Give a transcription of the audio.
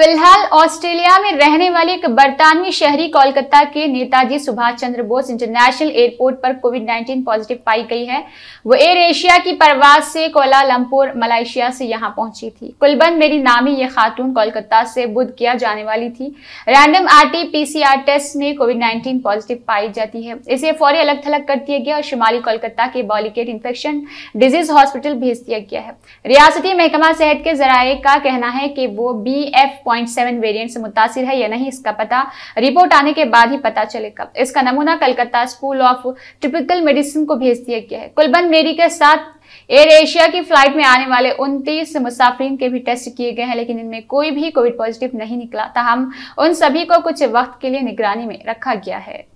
फिलहाल ऑस्ट्रेलिया में रहने वाले एक बरतानवी शहरी कोलकाता के नेताजी सुभाष चंद्र बोस इंटरनेशनल एयरपोर्ट पर कोविड 19 पॉजिटिव पाई गई है वो एयर एशिया की परवाज से कोलालमपुर मलेशिया से यहां पहुंची थी कुलबन मेरी नामी ये खातून कोलकाता से बुध किया जाने वाली थी रैंडम आरटीपीसीआर टेस्ट में कोविड नाइन्टीन पॉजिटिव पाई जाती है इसे फौरी अलग थलग कर दिया गया और शुमाली कोलकाता के बॉलीकेट इन्फेक्शन डिजीज हॉस्पिटल भेज दिया गया है रियासती महकमा सेहत के जराये का कहना है कि वो बी एफ पॉइंट वेरिएंट से मुतासर है या नहीं इसका पता रिपोर्ट आने के बाद ही पता चलेगा इसका नमूना Calcutta school of tropical medicine को भेज दिया गया है कुलबंद मेरी के साथ एयर एशिया की फ्लाइट में आने वाले उनतीस मुसाफिर के भी टेस्ट किए गए हैं लेकिन इनमें कोई भी कोविड पॉजिटिव नहीं निकला था हम उन सभी को कुछ वक्त के लिए निगरानी में रखा गया है